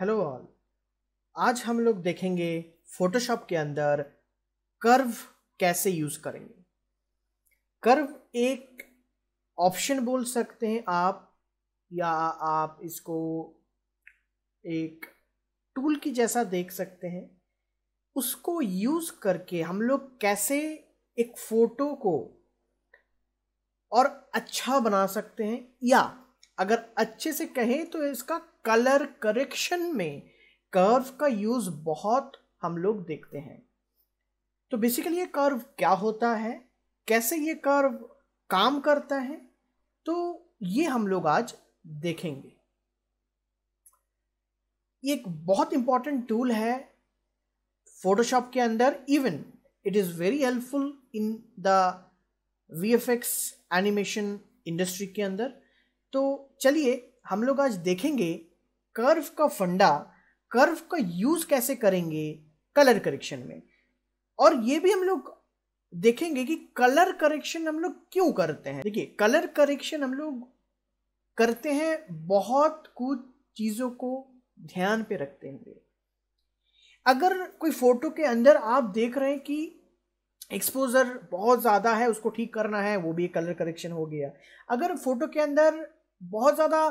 hello all आज हम लोग देखेंगे फोटोशॉप के अंदर कर्व कैसे यूज़ करेंगे कर्व एक ऑप्शन बोल सकते हैं आप या आप इसको एक टूल की जैसा देख सकते हैं उसको यूज़ करके हम लोग कैसे एक फ़ोटो को और अच्छा बना सकते हैं या अगर अच्छे से कहें तो इसका कलर करेक्शन में कर्व का यूज़ बहुत हम लोग देखते हैं तो बेसिकली ये कर्व क्या होता है कैसे ये कर्व काम करता है तो ये हम लोग आज देखेंगे ये एक बहुत इंपॉर्टेंट टूल है फोटोशॉप के अंदर even it is very helpful in the V F X animation industry के अंदर तो चलिए हम लोग आज देखेंगे कर्व का फंडा कर्व का यूज कैसे करेंगे कलर करेक्शन में और ये भी हम लोग देखेंगे कि कलर करेक्शन हम लोग क्यों करते हैं देखिए कलर करेक्शन हम लोग करते हैं बहुत कुछ चीज़ों को ध्यान पे रखते हुए अगर कोई फोटो के अंदर आप देख रहे हैं कि एक्सपोजर बहुत ज़्यादा है उसको ठीक करना है वो भी कलर करेक्शन हो गया अगर फोटो के अंदर बहुत ज़्यादा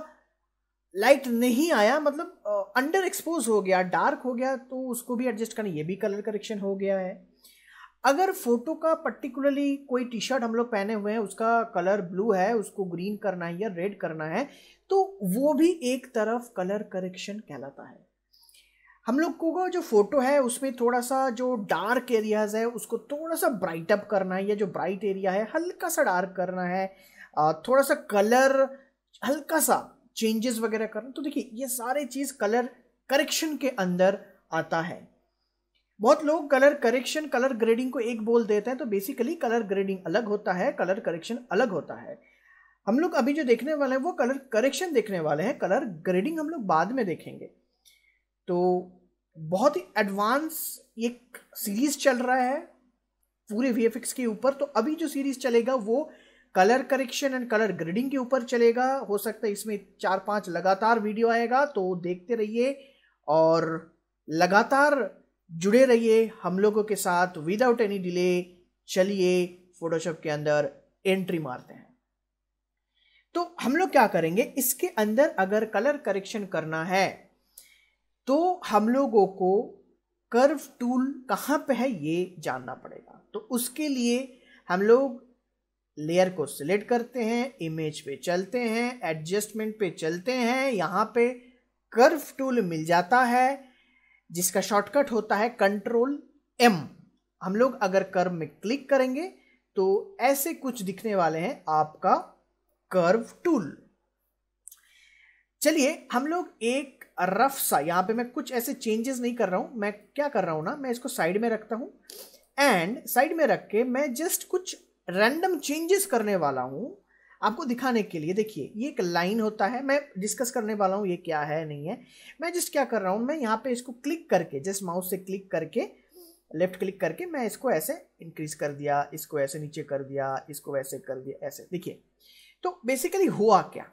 लाइट नहीं आया मतलब अंडर एक्सपोज हो गया डार्क हो गया तो उसको भी एडजस्ट करना ये भी कलर करेक्शन हो गया है अगर फोटो का पर्टिकुलरली कोई टी शर्ट हम लोग पहने हुए हैं उसका कलर ब्लू है उसको ग्रीन करना है या रेड करना है तो वो भी एक तरफ कलर करेक्शन कहलाता है हम लोग को जो फोटो है उसमें थोड़ा सा जो डार्क एरियाज है उसको थोड़ा सा ब्राइट अप करना है या जो ब्राइट एरिया है हल्का सा डार्क करना है थोड़ा सा कलर हल्का सा चेंजेस वगैरह कर तो देखिए ये सारे चीज़ कलर करेक्शन के अंदर आता है बहुत लोग कलर करेक्शन कलर ग्रेडिंग को एक बोल देते हैं तो बेसिकली कलर ग्रेडिंग अलग होता है कलर करेक्शन अलग होता है हम लोग अभी जो देखने वाले हैं वो कलर करेक्शन देखने वाले हैं कलर ग्रेडिंग हम लोग बाद में देखेंगे तो बहुत ही एडवांस एक सीरीज चल रहा है पूरे वी के ऊपर तो अभी जो सीरीज चलेगा वो colour correction and colour grading के ऊपर चलेगा हो सकता है इसमें चार पांच लगातार वीडियो आएगा तो देखते रहिए और लगातार जुड़े रहिए हम लोगों के साथ विदाउट एनी डिले चलिए फोटोशॉप के अंदर एंट्री मारते हैं तो हम लोग क्या करेंगे इसके अंदर अगर कलर करेक्शन करना है तो हम लोगों को कर्व टूल कहाँ पे है ये जानना पड़ेगा तो उसके लिए हम लोग लेयर को सिलेक्ट करते हैं इमेज पे चलते हैं एडजस्टमेंट पे चलते हैं यहाँ पे कर्व टूल मिल जाता है जिसका शॉर्टकट होता है कंट्रोल एम हम लोग अगर कर्व में क्लिक करेंगे तो ऐसे कुछ दिखने वाले हैं आपका कर्व टूल चलिए हम लोग एक रफ सा यहाँ पे मैं कुछ ऐसे चेंजेस नहीं कर रहा हूँ मैं क्या कर रहा हूँ ना मैं इसको साइड में रखता हूँ एंड साइड में रख के मैं जस्ट कुछ रैंडम चेंजेस करने वाला हूँ आपको दिखाने के लिए देखिए ये एक लाइन होता है मैं डिस्कस करने वाला हूँ ये क्या है नहीं है मैं जस्ट क्या कर रहा हूँ मैं यहाँ पे इसको क्लिक करके जस्ट माउस से क्लिक करके लेफ्ट क्लिक करके मैं इसको ऐसे इंक्रीज कर दिया इसको ऐसे नीचे कर दिया इसको वैसे कर दिया ऐसे देखिए तो बेसिकली हुआ क्या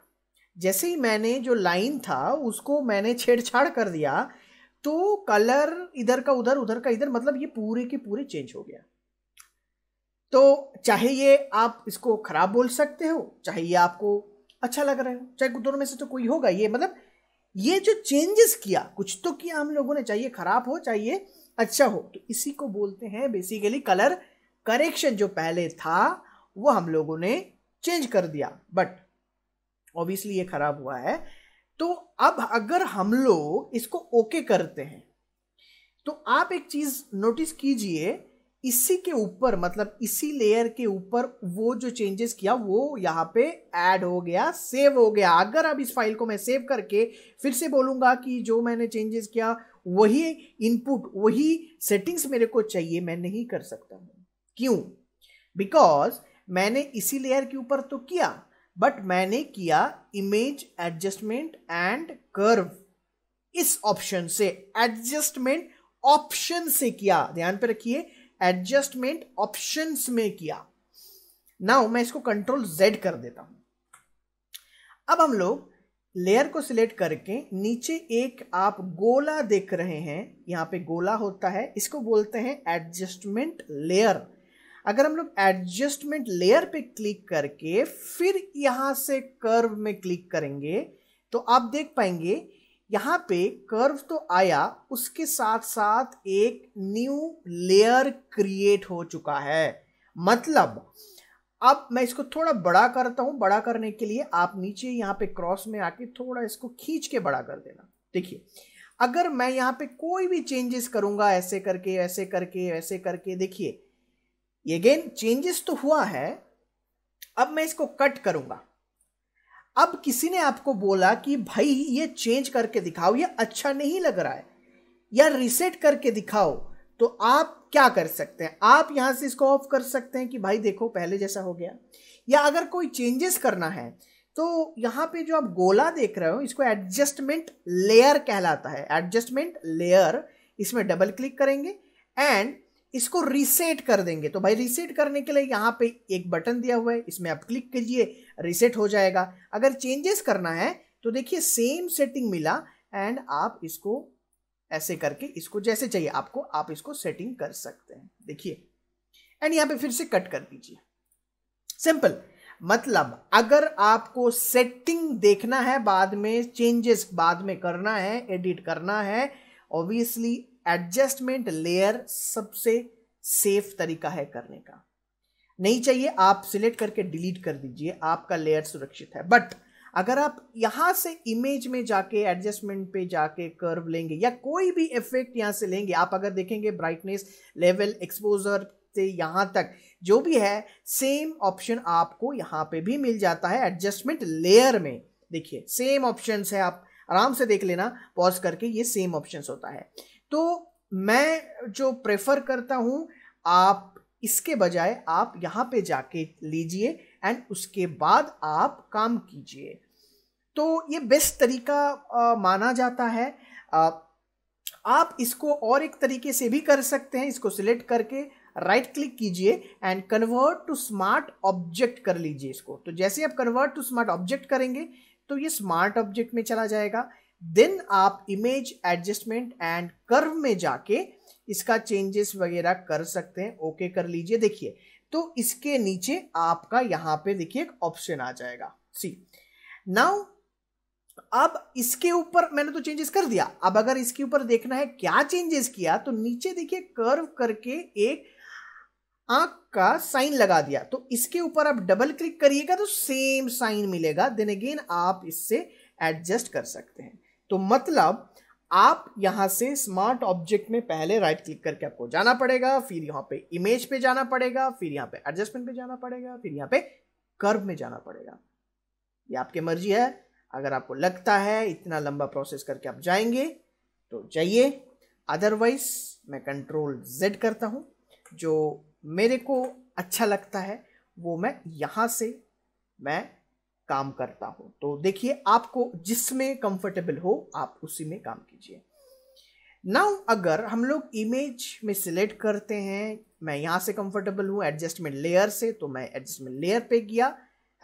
जैसे ही मैंने जो लाइन था उसको मैंने छेड़छाड़ कर दिया तो कलर इधर का उधर उधर का इधर मतलब ये पूरे के पूरे चेंज हो गया तो चाहे ये आप इसको खराब बोल सकते हो चाहे ये आपको अच्छा लग रहा हो चाहे दोनों में से तो कोई होगा ये मतलब ये जो चेंजेस किया कुछ तो किया हम लोगों ने चाहिए खराब हो चाहिए अच्छा हो तो इसी को बोलते हैं बेसिकली कलर करेक्शन जो पहले था वो हम लोगों ने चेंज कर दिया बट ऑब्वियसली ये खराब हुआ है तो अब अगर हम लोग इसको ओके करते हैं तो आप एक चीज नोटिस कीजिए इसी के ऊपर मतलब इसी लेयर के ऊपर वो जो चेंजेस किया वो यहाँ पे ऐड हो गया सेव हो गया अगर अब इस फाइल को मैं सेव करके फिर से बोलूँगा कि जो मैंने चेंजेस किया वही इनपुट वही सेटिंग्स मेरे को चाहिए मैं नहीं कर सकता हूँ क्यों बिकॉज मैंने इसी लेयर के ऊपर तो किया बट मैंने किया इमेज एडजस्टमेंट एंड कर्व इस ऑप्शन से एडजस्टमेंट ऑप्शन से किया ध्यान पे रखिए एडजस्टमेंट ऑप्शंस में किया नाउ मैं इसको कंट्रोल जेड कर देता हूं अब हम लोग लेयर को सिलेक्ट करके नीचे एक आप गोला देख रहे हैं यहाँ पे गोला होता है इसको बोलते हैं एडजस्टमेंट लेयर अगर हम लोग एडजस्टमेंट लेयर पे क्लिक करके फिर यहाँ से कर्व में क्लिक करेंगे तो आप देख पाएंगे यहाँ पे कर्व तो आया उसके साथ साथ एक न्यू लेयर क्रिएट हो चुका है मतलब अब मैं इसको थोड़ा बड़ा करता हूँ बड़ा करने के लिए आप नीचे यहाँ पे क्रॉस में आके थोड़ा इसको खींच के बड़ा कर देना देखिए अगर मैं यहाँ पे कोई भी चेंजेस करूँगा ऐसे करके ऐसे करके ऐसे करके देखिए अगेन चेंजेस तो हुआ है अब मैं इसको कट करूँगा अब किसी ने आपको बोला कि भाई ये चेंज करके दिखाओ ये अच्छा नहीं लग रहा है या रिसेट करके दिखाओ तो आप क्या कर सकते हैं आप यहाँ से इसको ऑफ कर सकते हैं कि भाई देखो पहले जैसा हो गया या अगर कोई चेंजेस करना है तो यहाँ पे जो आप गोला देख रहे हो इसको एडजस्टमेंट लेयर कहलाता है एडजस्टमेंट लेयर इसमें डबल क्लिक करेंगे एंड इसको रीसेट कर देंगे तो भाई रीसेट करने के लिए यहाँ पे एक बटन दिया हुआ है इसमें आप क्लिक कीजिए रीसेट हो जाएगा अगर चेंजेस करना है तो देखिए सेम सेटिंग मिला एंड आप इसको ऐसे करके इसको जैसे चाहिए आपको आप इसको सेटिंग कर सकते हैं देखिए एंड यहाँ पे फिर से कट कर दीजिए सिंपल मतलब अगर आपको सेटिंग देखना है बाद में चेंजेस बाद में करना है एडिट करना है ऑब्वियसली एडजस्टमेंट लेयर सबसे सेफ तरीका है करने का नहीं चाहिए आप सिलेक्ट करके डिलीट कर दीजिए आपका लेयर सुरक्षित है बट अगर आप यहाँ से इमेज में जाके एडजस्टमेंट पे जाके कर्व लेंगे या कोई भी इफेक्ट यहाँ से लेंगे आप अगर देखेंगे ब्राइटनेस लेवल एक्सपोजर से यहाँ तक जो भी है सेम ऑप्शन आपको यहाँ पे भी मिल जाता है एडजस्टमेंट लेयर में देखिए सेम ऑप्शन है आप आराम से देख लेना पॉज करके ये सेम ऑप्शन होता है तो मैं जो प्रेफर करता हूँ आप इसके बजाय आप यहाँ पे जाके लीजिए एंड उसके बाद आप काम कीजिए तो ये बेस्ट तरीका आ, माना जाता है आ, आप इसको और एक तरीके से भी कर सकते हैं इसको सिलेक्ट करके राइट क्लिक कीजिए and convert to smart object कर लीजिए इसको तो जैसे आप कन्वर्ट टू स्मार्ट ऑब्जेक्ट करेंगे तो ये स्मार्ट ऑब्जेक्ट में चला जाएगा देन आप इमेज एडजस्टमेंट एंड कर्व में जाके इसका चेंजेस वगैरह कर सकते हैं ओके okay कर लीजिए देखिए तो इसके नीचे आपका यहां पे देखिए एक ऑप्शन आ जाएगा सी नाउ अब इसके ऊपर मैंने तो चेंजेस कर दिया अब अगर इसके ऊपर देखना है क्या चेंजेस किया तो नीचे देखिए कर्व करके एक आंख का साइन लगा दिया तो इसके ऊपर आप डबल क्लिक करिएगा तो सेम साइन मिलेगा देन अगेन आप इससे एडजस्ट कर सकते हैं तो मतलब आप यहां से स्मार्ट ऑब्जेक्ट में पहले राइट क्लिक करके आपको जाना पड़ेगा फिर यहां पे इमेज पे जाना पड़ेगा फिर यहां पे एडजस्टमेंट पे जाना पड़ेगा फिर यहां पे कर्व में जाना पड़ेगा ये आपकी मर्जी है अगर आपको लगता है इतना लंबा प्रोसेस करके आप जाएंगे तो जाइए अदरवाइज मैं कंट्रोल जेड करता हूं जो मेरे को अच्छा लगता है वो मैं यहां से मैं काम करता हूँ तो देखिए आपको जिसमें कंफर्टेबल हो आप उसी में काम कीजिए नाउ अगर हम लोग इमेज में सिलेक्ट करते हैं मैं यहाँ से कंफर्टेबल हूं एडजस्टमेंट लेयर से तो मैं एडजस्टमेंट लेयर पे गया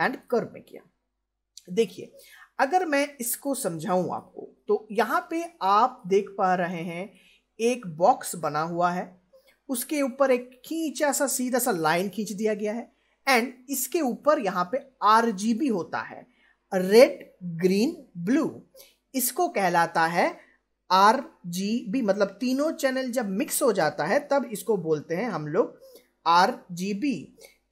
एंड कर में किया देखिए अगर मैं इसको समझाऊं आपको तो यहाँ पे आप देख पा रहे हैं एक बॉक्स बना हुआ है उसके ऊपर एक खींचा सा सीधा सा लाइन खींच दिया गया है एंड इसके ऊपर यहाँ पे आर होता है रेड ग्रीन ब्लू इसको कहलाता है आर जी बी मतलब तीनों चैनल जब मिक्स हो जाता है तब इसको बोलते हैं हम लोग आर जी बी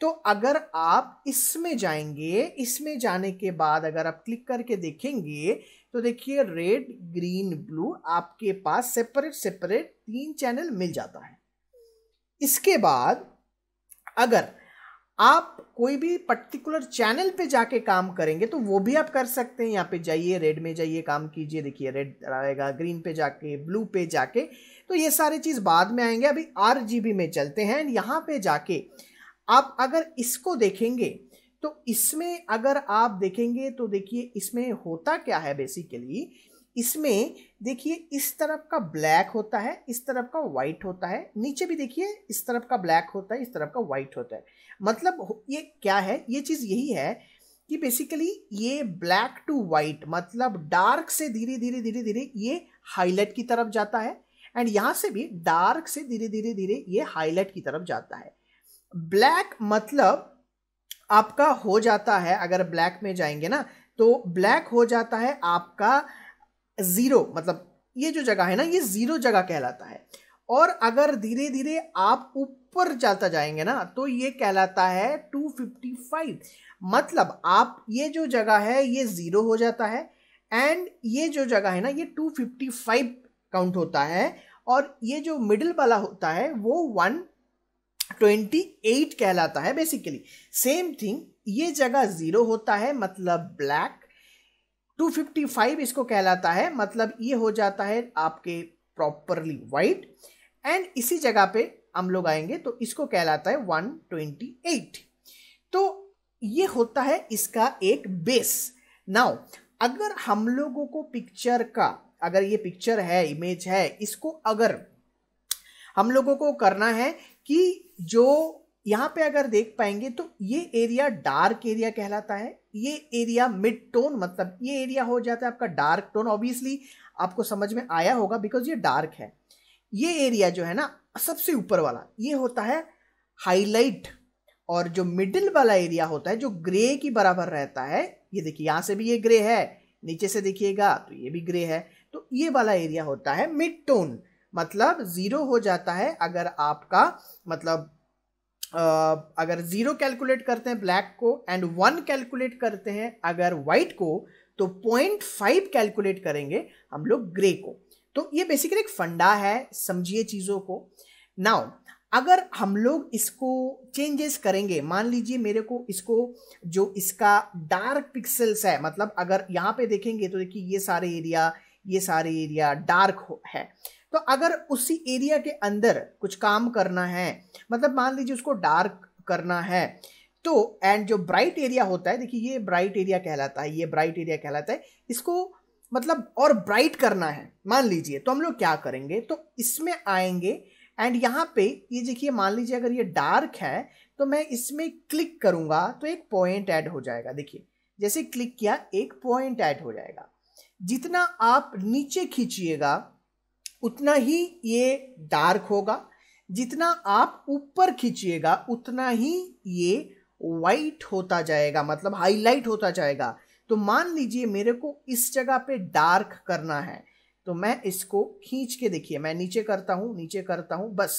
तो अगर आप इसमें जाएंगे इसमें जाने के बाद अगर आप क्लिक करके देखेंगे तो देखिए रेड ग्रीन ब्लू आपके पास सेपरेट सेपरेट तीन चैनल मिल जाता है इसके बाद अगर आप कोई भी पर्टिकुलर चैनल पे जाके काम करेंगे तो वो भी आप कर सकते हैं यहाँ पे जाइए रेड में जाइए काम कीजिए देखिए रेड आएगा ग्रीन पे जाके ब्लू पे जाके तो ये सारी चीज़ बाद में आएंगे अभी आर में चलते हैं एंड यहाँ पे जाके आप अगर इसको देखेंगे तो इसमें अगर आप देखेंगे तो देखिए इसमें होता क्या है बेसिकली इसमें देखिए इस तरफ का ब्लैक होता है इस तरफ का वाइट होता है नीचे भी देखिए इस तरफ का ब्लैक होता है इस तरफ का वाइट होता है मतलब ये क्या है ये चीज़ यही है कि बेसिकली ये ब्लैक टू वाइट मतलब डार्क से धीरे धीरे धीरे धीरे ये हाईलाइट की तरफ जाता है एंड यहाँ से भी डार्क से धीरे धीरे धीरे ये हाईलाइट की तरफ जाता है ब्लैक मतलब आपका हो जाता है अगर ब्लैक में जाएंगे ना तो ब्लैक हो जाता है आपका ज़ीरो मतलब ये जो जगह है ना ये ज़ीरो जगह कहलाता है और अगर धीरे धीरे आप ऊपर चलता जाएंगे ना तो ये कहलाता है 255 मतलब आप ये जो जगह है ये ज़ीरो हो जाता है एंड ये जो जगह है ना ये 255 काउंट होता है और ये जो मिडिल वाला होता है वो 128 कहलाता है बेसिकली सेम थिंग ये जगह ज़ीरो होता है मतलब ब्लैक 255 इसको कहलाता है मतलब ये हो जाता है आपके प्रॉपरली वाइट एंड इसी जगह पे हम लोग आएंगे तो इसको कहलाता है 128 तो ये होता है इसका एक बेस नाउ अगर हम लोगों को पिक्चर का अगर ये पिक्चर है इमेज है इसको अगर हम लोगों को करना है कि जो यहाँ पे अगर देख पाएंगे तो ये एरिया डार्क एरिया कहलाता है ये एरिया मिड टोन मतलब ये एरिया हो जाता है आपका डार्क टोन ऑब्वियसली आपको समझ में आया होगा बिकॉज ये डार्क है ये एरिया जो है ना सबसे ऊपर वाला ये होता है हाईलाइट और जो मिडिल वाला एरिया होता है जो ग्रे की बराबर रहता है ये देखिए यहाँ से भी ये ग्रे है नीचे से देखिएगा तो ये भी ग्रे है तो ये वाला एरिया होता है मिड टोन मतलब ज़ीरो हो जाता है अगर आपका मतलब आ, अगर ज़ीरो कैलकुलेट करते हैं ब्लैक को एंड वन कैलकुलेट करते हैं अगर वाइट को तो पॉइंट फाइव कैलकुलेट करेंगे हम लोग ग्रे को तो ये बेसिकली एक फंडा है समझिए चीज़ों को नाउ अगर हम लोग इसको चेंजेस करेंगे मान लीजिए मेरे को इसको जो इसका डार्क पिक्सल्स है मतलब अगर यहाँ पे देखेंगे तो देखिए ये सारे एरिया ये सारे एरिया डार्क है तो अगर उसी एरिया के अंदर कुछ काम करना है मतलब मान लीजिए उसको डार्क करना है तो एंड जो ब्राइट एरिया होता है देखिए ये ब्राइट एरिया कहलाता है ये ब्राइट एरिया कहलाता है इसको मतलब और ब्राइट करना है मान लीजिए तो हम लोग क्या करेंगे तो इसमें आएंगे एंड यहाँ पे ये देखिए मान लीजिए अगर ये डार्क है तो मैं इसमें क्लिक करूँगा तो एक पॉइंट ऐड हो जाएगा देखिए जैसे क्लिक किया एक पॉइंट ऐड हो जाएगा जितना आप नीचे खींचिएगा उतना ही ये डार्क होगा जितना आप ऊपर खींचिएगा उतना ही ये वाइट होता जाएगा मतलब हाईलाइट होता जाएगा तो मान लीजिए मेरे को इस जगह पे डार्क करना है तो मैं इसको खींच के देखिए मैं नीचे करता हूँ नीचे करता हूँ बस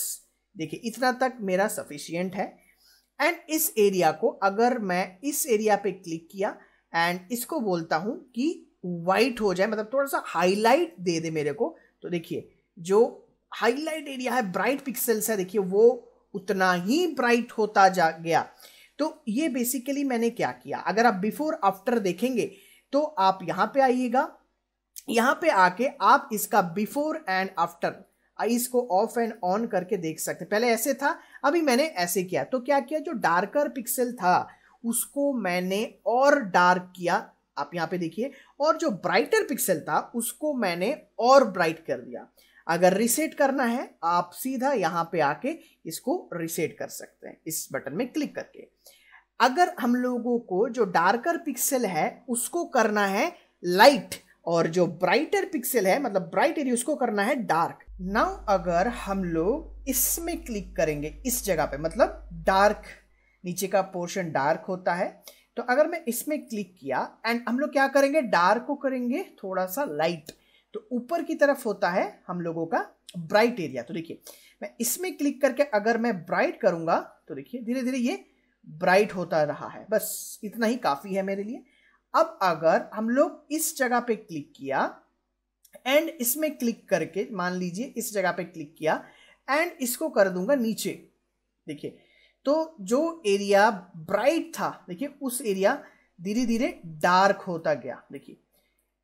देखिए इतना तक मेरा सफिशियंट है एंड इस एरिया को अगर मैं इस एरिया पे क्लिक किया एंड इसको बोलता हूँ कि वाइट हो जाए मतलब थोड़ा सा हाईलाइट दे दे मेरे को तो देखिए जो हाईलाइट एरिया है ब्राइट पिक्सल्स है देखिए वो उतना ही ब्राइट होता जा गया तो ये बेसिकली मैंने क्या किया अगर आप बिफोर आफ्टर देखेंगे तो आप यहां पे आइएगा यहां पे आके आप इसका बिफोर एंड आफ्टर इसको ऑफ एंड ऑन करके देख सकते पहले ऐसे था अभी मैंने ऐसे किया तो क्या किया जो डार्कर पिक्सल था उसको मैंने और डार्क किया आप यहां पे देखिए और जो ब्राइटर पिक्सल था उसको मैंने और ब्राइट कर दिया अगर रिसेट करना है आप सीधा यहाँ पे आके इसको रिसेट कर सकते हैं इस बटन में क्लिक करके अगर हम लोगों को जो डार्कर पिक्सल है उसको करना है लाइट और जो ब्राइटर पिक्सल है मतलब ब्राइट एरिया उसको करना है डार्क नाउ अगर हम लोग इसमें क्लिक करेंगे इस जगह पे मतलब डार्क नीचे का पोर्शन डार्क होता है तो अगर मैं इसमें क्लिक किया एंड हम लोग क्या करेंगे डार्क को करेंगे थोड़ा सा लाइट तो ऊपर की तरफ होता है हम लोगों का ब्राइट एरिया तो देखिए मैं इसमें क्लिक करके अगर मैं ब्राइट करूंगा तो देखिए धीरे धीरे ये ब्राइट होता रहा है बस इतना ही काफ़ी है मेरे लिए अब अगर हम लोग इस जगह पे क्लिक किया एंड इसमें क्लिक करके मान लीजिए इस जगह पे क्लिक किया एंड इसको कर दूंगा नीचे देखिए तो जो एरिया ब्राइट था देखिए उस एरिया धीरे धीरे डार्क होता गया देखिए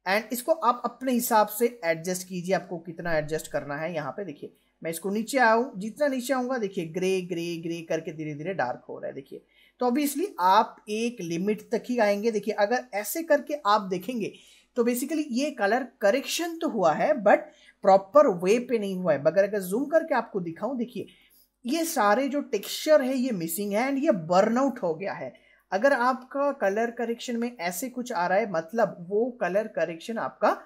एंड इसको आप अपने हिसाब से एडजस्ट कीजिए आपको कितना एडजस्ट करना है यहाँ पे देखिए मैं इसको नीचे आऊँ जितना नीचे आऊँगा देखिए ग्रे ग्रे ग्रे करके धीरे धीरे डार्क हो रहा है देखिए तो ऑब्वियसली आप एक लिमिट तक ही आएंगे देखिए अगर ऐसे करके आप देखेंगे तो बेसिकली ये कलर करेक्शन तो हुआ है बट प्रॉपर वे पे नहीं हुआ है मगर अगर जूम करके आपको दिखाऊं देखिए ये सारे जो टेक्सचर है ये मिसिंग है एंड ये बर्नआउट हो गया है अगर आपका कलर करेक्शन में ऐसे कुछ आ रहा है मतलब वो कलर करेक्शन आपका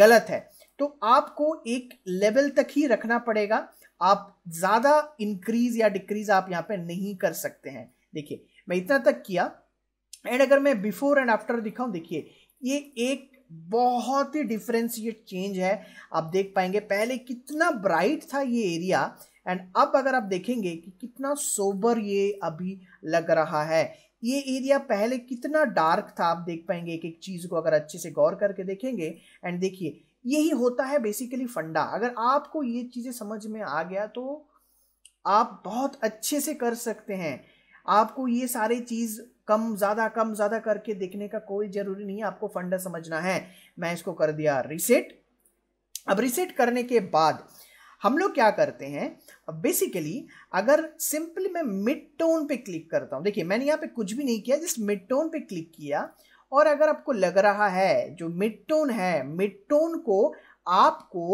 गलत है तो आपको एक लेवल तक ही रखना पड़ेगा आप ज़्यादा इंक्रीज या डिक्रीज आप यहाँ पे नहीं कर सकते हैं देखिए मैं इतना तक किया एंड अगर मैं बिफोर एंड आफ्टर दिखाऊं देखिए ये एक बहुत ही डिफरेंस ये चेंज है आप देख पाएंगे पहले कितना ब्राइट था ये एरिया एंड अब अगर आप देखेंगे कि कितना सोबर ये अभी लग रहा है ये एरिया पहले कितना डार्क था आप देख पाएंगे एक एक चीज़ को अगर अच्छे से गौर करके देखेंगे एंड देखिए यही होता है बेसिकली फंडा अगर आपको ये चीज़ें समझ में आ गया तो आप बहुत अच्छे से कर सकते हैं आपको ये सारे चीज़ कम ज़्यादा कम ज़्यादा करके देखने का कोई ज़रूरी नहीं है आपको फंडा समझना है मैं इसको कर दिया रिसेट अब रिसेट करने के बाद हम लोग क्या करते हैं बेसिकली अगर सिंपली मैं मिड टोन पे क्लिक करता हूँ देखिए मैंने यहाँ पे कुछ भी नहीं किया जस्ट मिड टोन पे क्लिक किया और अगर आपको लग रहा है जो मिड टोन है मिड टोन को आपको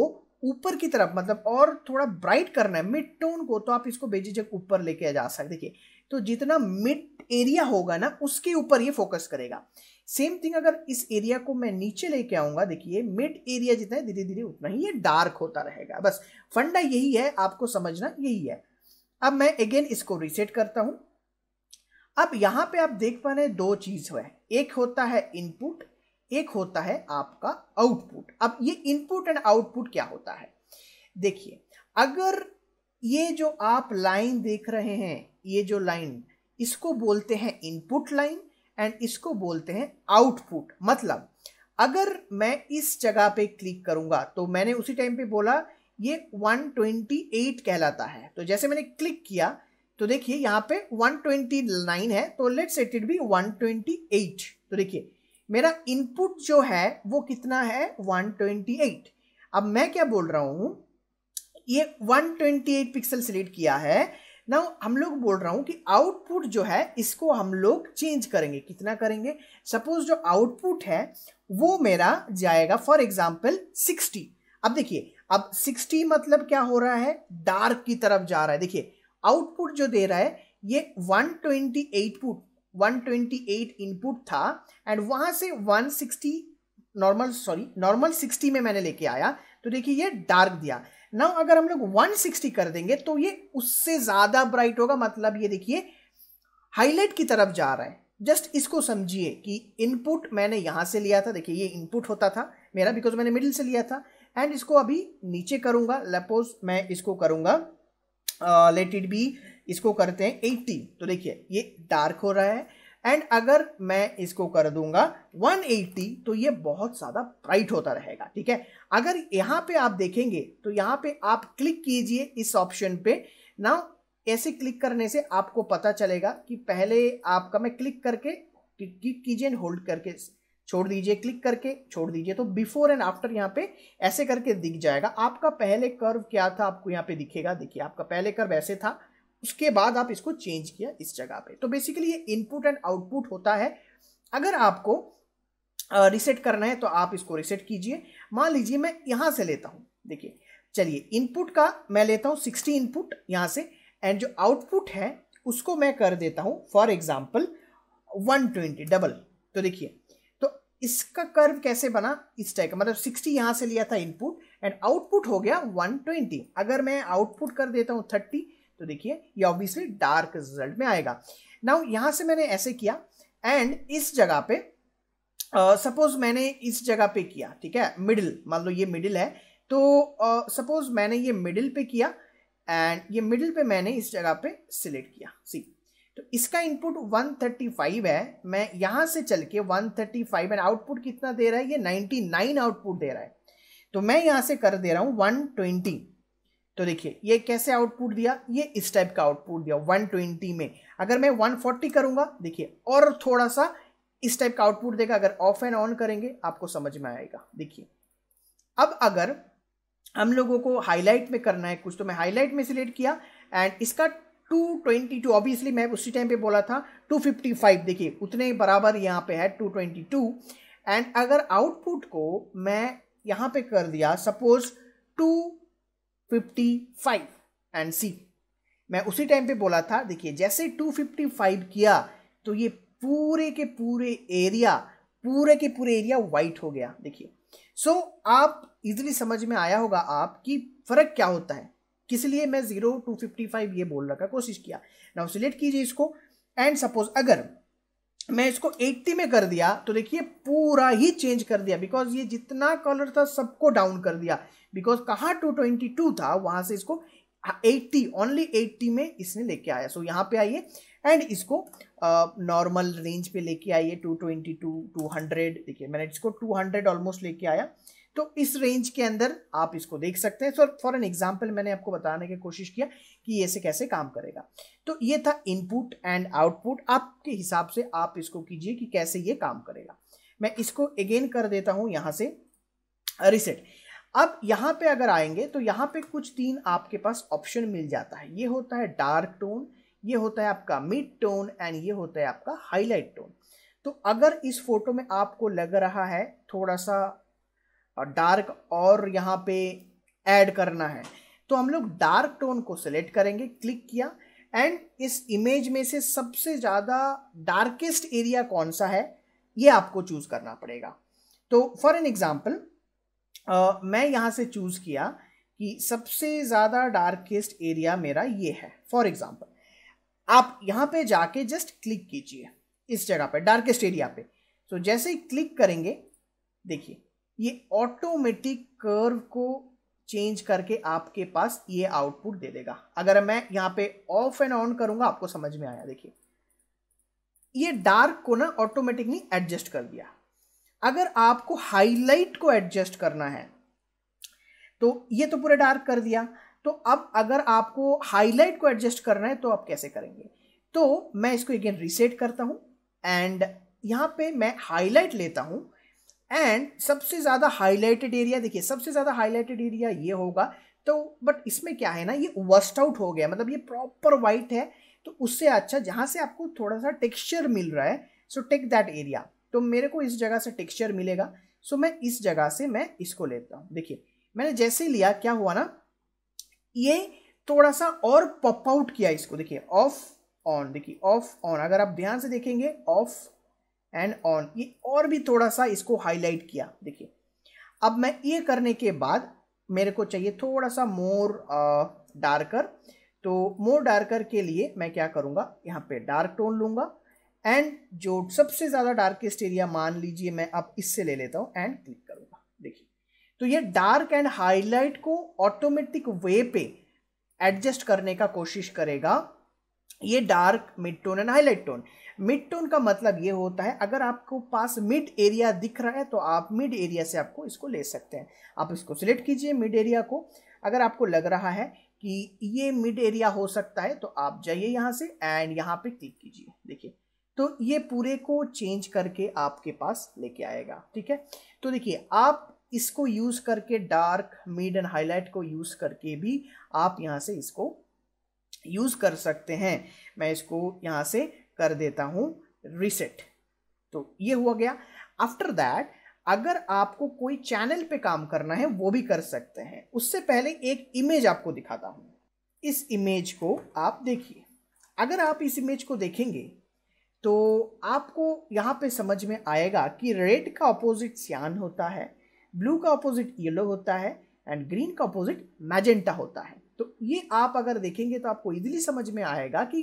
ऊपर की तरफ मतलब और थोड़ा ब्राइट करना है मिड टोन को तो आप इसको बेझिझक ऊपर लेके जा सकते देखिए तो जितना मिड एरिया होगा ना उसके ऊपर ये फोकस करेगा सेम थिंग अगर इस एरिया को मैं नीचे लेके आऊंगा देखिए मिड एरिया जितना है धीरे धीरे उतना ही ये डार्क होता रहेगा बस फंडा यही है आपको समझना यही है अब मैं अगेन इसको रिसेट करता हूं अब यहां पे आप देख पा रहे हैं दो चीज है एक होता है इनपुट एक होता है आपका आउटपुट अब ये इनपुट एंड आउटपुट क्या होता है देखिए अगर ये जो आप लाइन देख रहे हैं ये जो लाइन इसको बोलते हैं इनपुट लाइन एंड इसको बोलते हैं आउटपुट मतलब अगर मैं इस जगह पे क्लिक करूंगा तो मैंने उसी टाइम पे बोला ये 128 कहलाता है तो जैसे मैंने क्लिक किया तो देखिए यहाँ पे 129 है तो लेट सेट इट बी 128 तो देखिए मेरा इनपुट जो है वो कितना है 128 अब मैं क्या बोल रहा हूँ ये 128 पिक्सल सेलेक्ट किया है ना हम लोग बोल रहा हूँ कि आउटपुट जो है इसको हम लोग चेंज करेंगे कितना करेंगे सपोज जो आउटपुट है वो मेरा जाएगा फॉर एग्जाम्पल सिक्सटी अब देखिए अब सिक्सटी मतलब क्या हो रहा है डार्क की तरफ जा रहा है देखिए आउटपुट जो दे रहा है ये one twenty eight put at input था एंड वहां से one sixty normal sorry normal sixty में मैंने लेके आया तो देखिए ये डार्क दिया नाउ अगर हम लोग 160 कर देंगे तो ये उससे ज़्यादा ब्राइट होगा मतलब ये देखिए हाईलाइट की तरफ जा रहा है जस्ट इसको समझिए कि इनपुट मैंने यहाँ से लिया था देखिए ये इनपुट होता था मेरा बिकॉज मैंने मिडिल से लिया था एंड इसको अभी नीचे करूँगा लपोज मैं इसको करूँगा लेट इट बी इसको करते हैं 80 तो देखिए ये डार्क हो रहा है एंड अगर मैं इसको कर दूंगा 180 तो ये बहुत ज़्यादा ब्राइट होता रहेगा ठीक है अगर यहाँ पे आप देखेंगे तो यहाँ पे आप क्लिक कीजिए इस ऑप्शन पे ना ऐसे क्लिक करने से आपको पता चलेगा कि पहले आपका मैं क्लिक करके क्लिक कीजिए एंड होल्ड करके छोड़ दीजिए क्लिक करके छोड़ दीजिए तो बिफोर एंड आफ्टर यहाँ पे ऐसे करके दिख जाएगा आपका पहले कर्व क्या था आपको यहाँ पे दिखेगा देखिए आपका पहले कर्व ऐसे था उसके बाद आप इसको चेंज किया इस जगह पे तो बेसिकली ये इनपुट एंड आउटपुट होता है अगर आपको रिसेट करना है तो आप इसको रिसेट कीजिए मान लीजिए मैं यहां से लेता हूँ देखिए चलिए इनपुट का मैं लेता हूं सिक्सटी इनपुट यहाँ से एंड जो आउटपुट है उसको मैं कर देता हूँ for example one twenty double तो देखिए तो इसका कर्व कैसे बना इस टाइप का मतलब सिक्सटी यहां से लिया था इनपुट एंड आउटपुट हो गया वन ट्वेंटी अगर मैं आउटपुट कर देता हूँ थर्टी तो देखिए ये ऑब्वियसली डार्क रिजल्ट में आएगा नाउ यहां से मैंने ऐसे किया एंड इस जगह पे सपोज uh, मैंने इस जगह पे किया ठीक है मिडिल मान लो ये मिडिल है तो सपोज uh, मैंने ये मिडिल पे किया एंड ये मिडिल पे मैंने इस जगह पे सिलेक्ट किया सी तो इसका इनपुट 135 है मैं यहां से चल के 135 थर्टी फाइव एंड आउटपुट कितना दे रहा है ये 99 आउटपुट दे रहा है तो मैं यहां से कर दे रहा हूं 120 तो देखिए ये कैसे आउटपुट दिया ये इस टाइप का आउटपुट दिया 120 में अगर मैं 140 करूंगा देखिए और थोड़ा सा इस टाइप का आउटपुट देगा अगर ऑफ एंड ऑन करेंगे आपको समझ में आएगा देखिए अब अगर हम लोगों को हाईलाइट में करना है कुछ तो मैं हाईलाइट में सिलेक्ट किया एंड इसका 222 ऑब्वियसली मैं उसी टाइम पे बोला था 255 देखिए उतने ही बराबर यहाँ पे है 222 एंड अगर आउटपुट को मैं यहाँ पे कर दिया suppose two fifty five and see मैं उसी टाइम पे बोला था देखिए जैसे 255 किया तो ये पूरे के पूरे एरिया पूरे के पूरे एरिया वाइट हो गया देखिए सो so, आप इजीली समझ में आया होगा आप कि फ़र्क क्या होता है किस लिए मैं जीरो टू फिफ्टी फाइव ये बोलने का कोशिश किया नाउ सिलेक्ट कीजिए इसको एंड सपोज अगर मैं इसको 80 में कर दिया तो देखिए पूरा ही चेंज कर दिया बिकॉज ये जितना कलर था सबको डाउन कर दिया बिकॉज कहाँ टू ट्वेंटी टू था वहाँ से इसको एट्टी ओनली एट्टी में इसने लेके आया सो so, यहाँ पे आइए एंड इसको नॉर्मल uh, रेंज पे लेके आइए to twenty to two hundred देखिए मैंने इसको टू हंड्रेड ऑलमोस्ट लेके आया तो इस रेंज के अंदर आप इसको देख सकते हैं सो फॉर एन एग्जाम्पल मैंने आपको बताने की कोशिश किया कि ये से कैसे काम करेगा तो ये था इनपुट एंड आउटपुट आपके हिसाब से आप इसको कीजिए कि कैसे ये काम करेगा मैं इसको अगेन कर देता हूँ यहाँ से रिसेट uh, अब यहाँ पे अगर आएंगे तो यहाँ पे कुछ तीन आपके पास ऑप्शन मिल जाता है ये होता है डार्क टोन ये होता है आपका मिड टोन एंड ये होता है आपका हाईलाइट टोन तो अगर इस फोटो में आपको लग रहा है थोड़ा सा डार्क और यहाँ पे ऐड करना है तो हम लोग डार्क टोन को सिलेक्ट करेंगे क्लिक किया एंड इस इमेज में से सबसे ज़्यादा डार्केस्ट एरिया कौन सा है ये आपको चूज़ करना पड़ेगा तो फॉर एन एग्जाम्पल मैं यहाँ से चूज़ किया कि सबसे ज़्यादा डार्केस्ट एरिया मेरा ये है फॉर एग्ज़ाम्पल आप यहाँ पे जाके जस्ट क्लिक कीजिए इस जगह पे डार्केस्ट एरिया पे सो so, जैसे ही क्लिक करेंगे देखिए ये ऑटोमेटिक कर्व को चेंज करके आपके पास ये आउटपुट दे देगा अगर मैं यहाँ पे ऑफ एंड ऑन करूँगा आपको समझ में आया देखिए ये डार्क को ना ऑटोमेटिकली एडजस्ट कर दिया अगर आपको हाईलाइट को एडजस्ट करना है तो ये तो पूरा डार्क कर दिया तो अब अगर आपको हाईलाइट को एडजस्ट करना है तो आप कैसे करेंगे तो मैं इसको अगेन रीसेट करता हूँ एंड यहाँ पे मैं हाईलाइट लेता हूँ एंड सबसे ज़्यादा हाईलाइटेड एरिया देखिए सबसे ज़्यादा हाईलाइटेड एरिया ये होगा तो बट इसमें क्या है ना ये वर्स्ट आउट हो गया मतलब ये प्रॉपर वाइट है तो उससे अच्छा जहाँ से आपको थोड़ा सा टेक्सचर मिल रहा है सो टेक दैट एरिया तो मेरे को इस जगह से टेक्सचर मिलेगा सो मैं इस जगह से मैं इसको लेता हूँ देखिए मैंने जैसे लिया क्या हुआ ना ये थोड़ा सा और पॉप आउट किया इसको देखिए ऑफ ऑन देखिए ऑफ ऑन अगर आप ध्यान से देखेंगे ऑफ एंड ऑन ये और भी थोड़ा सा इसको हाईलाइट किया देखिए अब मैं ये करने के बाद मेरे को चाहिए थोड़ा सा मोर डार्कर तो मोर डार्कर के लिए मैं क्या करूँगा यहाँ पे डार्क टोन लूँगा एंड जो सबसे ज़्यादा डार्केस्ट एरिया मान लीजिए मैं अब इससे ले लेता हूं एंड क्लिक करूंगा देखिए तो ये डार्क एंड हाईलाइट को ऑटोमेटिक वे पे एडजस्ट करने का कोशिश करेगा ये dark mid tone and highlight tone mid tone का मतलब ये होता है अगर आपको पास मिड एरिया दिख रहा है तो आप मिड एरिया से आपको इसको ले सकते हैं आप इसको सिलेक्ट कीजिए मिड एरिया को अगर आपको लग रहा है कि ये मिड एरिया हो सकता है तो आप जाइए यहाँ से एंड यहाँ पे क्लिक कीजिए देखिए तो ये पूरे को चेंज करके आपके पास लेके आएगा ठीक है तो देखिए आप इसको यूज़ करके डार्क मिड एंड हाईलाइट को यूज़ करके भी आप यहाँ से इसको यूज़ कर सकते हैं मैं इसको यहाँ से कर देता हूँ रिसेट तो ये हुआ गया आफ्टर दैट अगर आपको कोई चैनल पे काम करना है वो भी कर सकते हैं उससे पहले एक इमेज आपको दिखाता हूँ इस इमेज को आप देखिए अगर आप इस इमेज को देखेंगे तो आपको यहाँ पे समझ में आएगा कि रेड का अपोजिट सियान होता है ब्लू का अपोजिट येलो होता है एंड ग्रीन का अपोजिट मैजेंटा होता है तो ये आप अगर देखेंगे तो आपको इजिली समझ में आएगा कि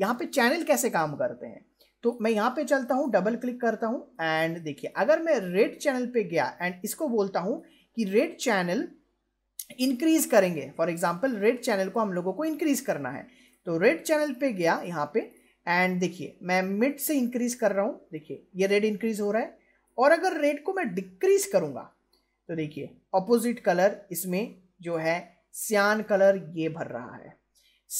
यहाँ पे चैनल कैसे काम करते हैं तो मैं यहाँ पे चलता हूँ डबल क्लिक करता हूँ एंड देखिए अगर मैं रेड चैनल पे गया एंड इसको बोलता हूँ कि रेड चैनल इंक्रीज करेंगे फॉर एग्जाम्पल रेड चैनल को हम लोगों को इंक्रीज करना है तो रेड चैनल पे गया यहाँ पे एंड देखिए मैं मिड से इंक्रीज कर रहा हूँ देखिए ये रेड इंक्रीज हो रहा है और अगर रेड को मैं डिक्रीज करूँगा तो देखिए अपोजिट कलर इसमें जो है सियान कलर ये भर रहा है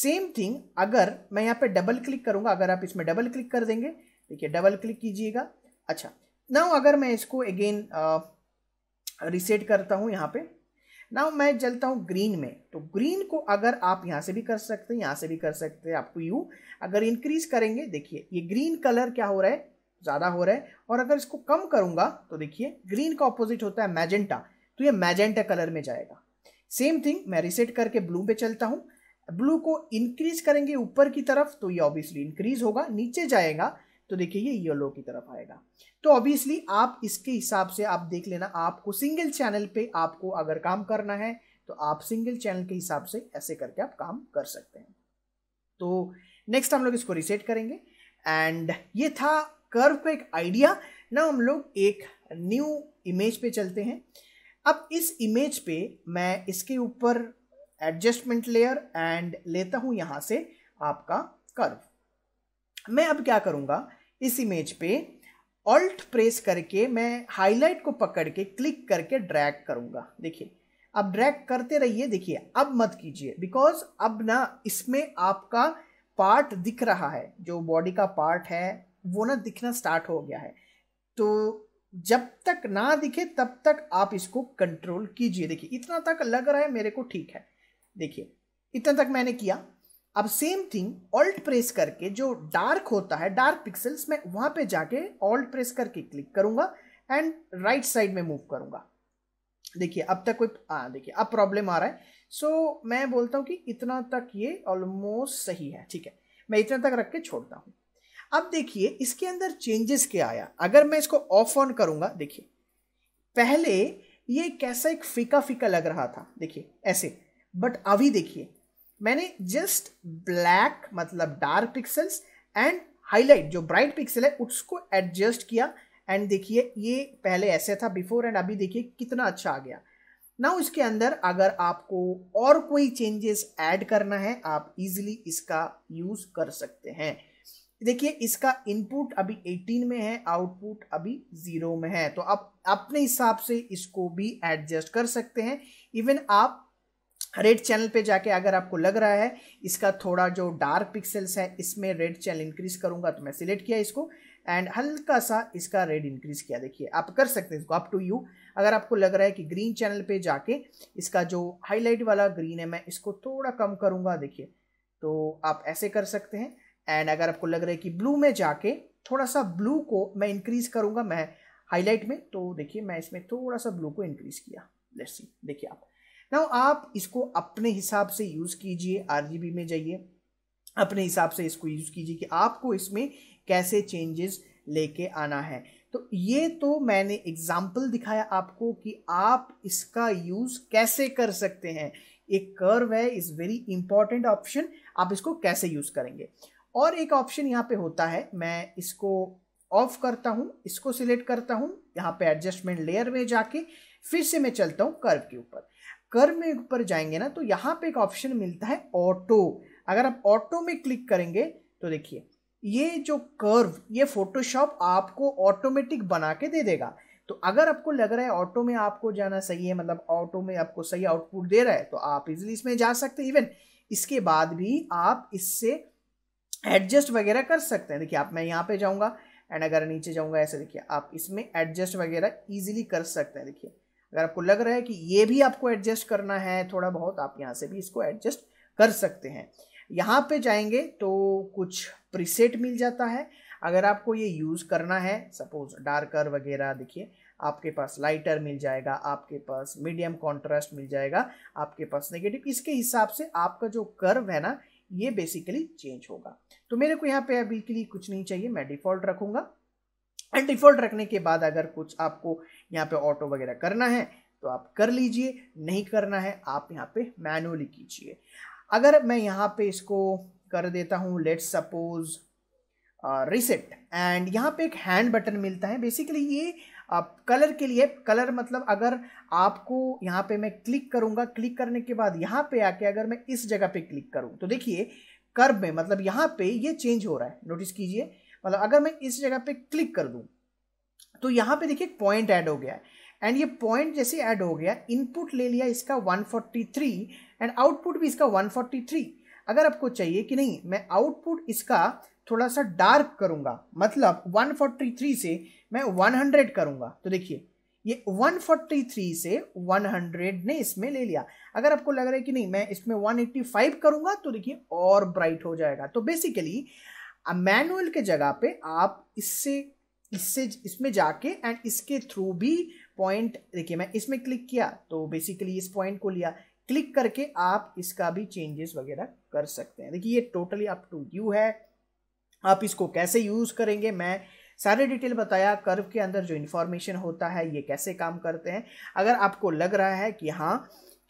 सेम थिंग अगर मैं यहाँ पे डबल क्लिक करूँगा अगर आप इसमें डबल क्लिक कर देंगे देखिए डबल क्लिक कीजिएगा अच्छा नाउ अगर मैं इसको अगेन रिसेट करता हूँ यहाँ पे नाउ मैं चलता हूँ ग्रीन में तो ग्रीन को अगर आप यहाँ से भी कर सकते हैं यहाँ से भी कर सकते हैं आपको यू अगर इंक्रीज करेंगे देखिए ये ग्रीन कलर क्या हो रहा है ज़्यादा हो रहा है और अगर इसको कम करूँगा तो देखिए ग्रीन का ऑपोजिट होता है मैजेंटा तो ये मैजेंटा कलर में जाएगा सेम थिंग मैं रिसेट करके ब्लू पे चलता हूँ ब्लू को इंक्रीज करेंगे ऊपर की तरफ तो ये ऑब्वियसली इंक्रीज होगा नीचे जाएगा तो देखिए ये येलो की तरफ आएगा तो ऑब्वियसली आप इसके हिसाब से आप देख लेना आपको सिंगल चैनल पे आपको अगर काम करना है तो आप सिंगल चैनल के हिसाब से ऐसे करके आप काम कर सकते हैं तो नेक्स्ट हम लोग इसको रिसेट करेंगे एंड ये था कर्व पे एक आइडिया ना हम लोग एक न्यू इमेज पे चलते हैं अब इस इमेज पे मैं इसके ऊपर एडजस्टमेंट लेयर एंड लेता हूं यहां से आपका कर्व मैं अब क्या करूंगा इस इमेज पे ऑल्ट प्रेस करके मैं हाईलाइट को पकड़ के क्लिक करके ड्रैग करूँगा देखिए अब ड्रैग करते रहिए देखिए अब मत कीजिए बिकॉज अब ना इसमें आपका पार्ट दिख रहा है जो बॉडी का पार्ट है वो ना दिखना स्टार्ट हो गया है तो जब तक ना दिखे तब तक आप इसको कंट्रोल कीजिए देखिए इतना तक लग रहा है मेरे को ठीक है देखिए इतना तक मैंने किया अब सेम थिंग ऑल्ट प्रेस करके जो डार्क होता है डार्क पिक्सल्स मैं वहां पे जाके ऑल्ट प्रेस करके क्लिक करूंगा एंड राइट साइड में मूव करूंगा देखिए अब तक कोई हाँ देखिए अब प्रॉब्लम आ रहा है सो so, मैं बोलता हूँ कि इतना तक ये ऑलमोस्ट सही है ठीक है मैं इतना तक रख के छोड़ता हूँ अब देखिए इसके अंदर चेंजेस क्या आया अगर मैं इसको ऑफ ऑन करूंगा देखिए पहले ये कैसा एक फीका फीका लग रहा था देखिए ऐसे बट अभी देखिए मैंने जस्ट ब्लैक मतलब डार्क पिक्सल्स एंड हाईलाइट जो ब्राइट पिक्सल है उसको एडजस्ट किया एंड देखिए ये पहले ऐसे था बिफोर एंड अभी देखिए कितना अच्छा आ गया ना इसके अंदर अगर आपको और कोई चेंजेस ऐड करना है आप इजीली इसका यूज़ कर सकते हैं देखिए इसका इनपुट अभी 18 में है आउटपुट अभी ज़ीरो में है तो आप अपने हिसाब से इसको भी एडजस्ट कर सकते हैं इवन आप रेड चैनल पे जाके अगर आपको लग रहा है इसका थोड़ा जो डार्क पिक्सल्स है इसमें रेड चैनल इंक्रीज करूंगा तो मैं सिलेक्ट किया इसको एंड हल्का सा इसका रेड इंक्रीज किया देखिए आप कर सकते हैं इसको अप टू यू अगर आपको लग रहा है कि ग्रीन चैनल पे जाके इसका जो हाईलाइट वाला ग्रीन है मैं इसको थोड़ा कम करूंगा देखिए तो आप ऐसे कर सकते हैं एंड अगर आपको लग रहा है कि ब्लू में जाके थोड़ा सा ब्लू को मैं इंक्रीज़ करूँगा मैं हाईलाइट में तो देखिए मैं इसमें थोड़ा सा ब्लू को इंक्रीज़ किया लेट्स सी देखिए आप ना आप इसको अपने हिसाब से यूज़ कीजिए आर में जाइए अपने हिसाब से इसको यूज़ कीजिए कि आपको इसमें कैसे चेंजेस लेके आना है तो ये तो मैंने एग्जाम्पल दिखाया आपको कि आप इसका यूज़ कैसे कर सकते हैं एक कर्व है इज़ वेरी इंपॉर्टेंट ऑप्शन आप इसको कैसे यूज़ करेंगे और एक ऑप्शन यहाँ पे होता है मैं इसको ऑफ करता हूँ इसको सिलेक्ट करता हूँ यहाँ पे एडजस्टमेंट लेयर में जाके फिर से मैं चलता हूँ कर्व के ऊपर कर में ऊपर जाएंगे ना तो यहाँ पे एक ऑप्शन मिलता है ऑटो अगर आप ऑटो में क्लिक करेंगे तो देखिए ये जो कर्व ये फोटोशॉप आपको ऑटोमेटिक बना के दे देगा तो अगर आपको लग रहा है ऑटो में आपको जाना सही है मतलब ऑटो में आपको सही आउटपुट दे रहा है तो आप इजिली इसमें जा सकते हैं इवन इसके बाद भी आप इससे एडजस्ट वगैरह कर सकते हैं देखिए आप मैं यहाँ पे जाऊँगा एंड अगर नीचे जाऊँगा ऐसे देखिए आप इसमें एडजस्ट वगैरह ईजिली कर सकते हैं देखिए अगर आपको लग रहा है कि ये भी आपको एडजस्ट करना है थोड़ा बहुत आप यहाँ से भी इसको एडजस्ट कर सकते हैं यहाँ पे जाएंगे तो कुछ प्रीसेट मिल जाता है अगर आपको ये यूज़ करना है सपोज डार्कर वगैरह देखिए आपके पास लाइटर मिल जाएगा आपके पास मीडियम कॉन्ट्रास्ट मिल जाएगा आपके पास नेगेटिव इसके हिसाब से आपका जो कर्व है ना ये बेसिकली चेंज होगा तो मेरे को यहाँ पे अभी के लिए कुछ नहीं चाहिए मैं डिफ़ॉल्ट रखूँगा डिफ़ॉल्ट रखने के बाद अगर कुछ आपको यहाँ पे ऑटो वगैरह करना है तो आप कर लीजिए नहीं करना है आप यहाँ पे मैनुअली कीजिए अगर मैं यहाँ पे इसको कर देता हूँ लेट सपोज रिसेट एंड यहाँ पे एक हैंड बटन मिलता है बेसिकली ये आप कलर के लिए कलर मतलब अगर आपको यहाँ पे मैं क्लिक करूँगा क्लिक करने के बाद यहाँ पे आके अगर मैं इस जगह पे क्लिक करूँ तो देखिए कर्ब में मतलब यहाँ पे ये चेंज हो रहा है नोटिस कीजिए मतलब अगर मैं इस जगह पे क्लिक कर दूँ तो यहाँ पे देखिए पॉइंट ऐड हो गया है एंड ये पॉइंट जैसे ऐड हो गया इनपुट ले लिया इसका 143 एंड आउटपुट भी इसका 143 अगर आपको चाहिए कि नहीं मैं आउटपुट इसका थोड़ा सा डार्क करूँगा मतलब 143 से मैं 100 करूँगा तो देखिए ये 143 से 100 ने इसमें ले लिया अगर आपको लग रहा है कि नहीं मैं इसमें 185 करूंगा तो देखिए और ब्राइट हो जाएगा तो बेसिकली मैनुअल के जगह पे आप इससे इससे इसमें जाके एंड इसके थ्रू भी पॉइंट देखिए मैं इसमें क्लिक किया तो बेसिकली इस पॉइंट को लिया क्लिक करके आप इसका भी चेंजेस वगैरह कर सकते हैं देखिए ये टोटली अप टू यू है आप इसको कैसे यूज़ करेंगे मैं सारे डिटेल बताया कर्व के अंदर जो इन्फॉर्मेशन होता है ये कैसे काम करते हैं अगर आपको लग रहा है कि हाँ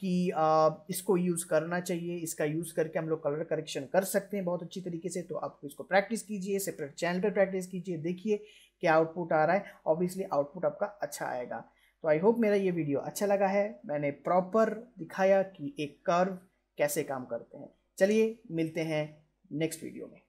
कि आ, इसको यूज़ करना चाहिए इसका यूज़ करके हम लोग कलर करेक्शन कर सकते हैं बहुत अच्छी तरीके से तो आप इसको प्रैक्टिस कीजिए सेपरेट चैनल पर प्रैक्टिस कीजिए देखिए क्या आउटपुट आ रहा है ऑब्वियसली आउटपुट आपका अच्छा आएगा तो आई होप मेरा ये वीडियो अच्छा लगा है मैंने प्रॉपर दिखाया कि एक कर्व कैसे काम करते हैं चलिए मिलते हैं नेक्स्ट वीडियो में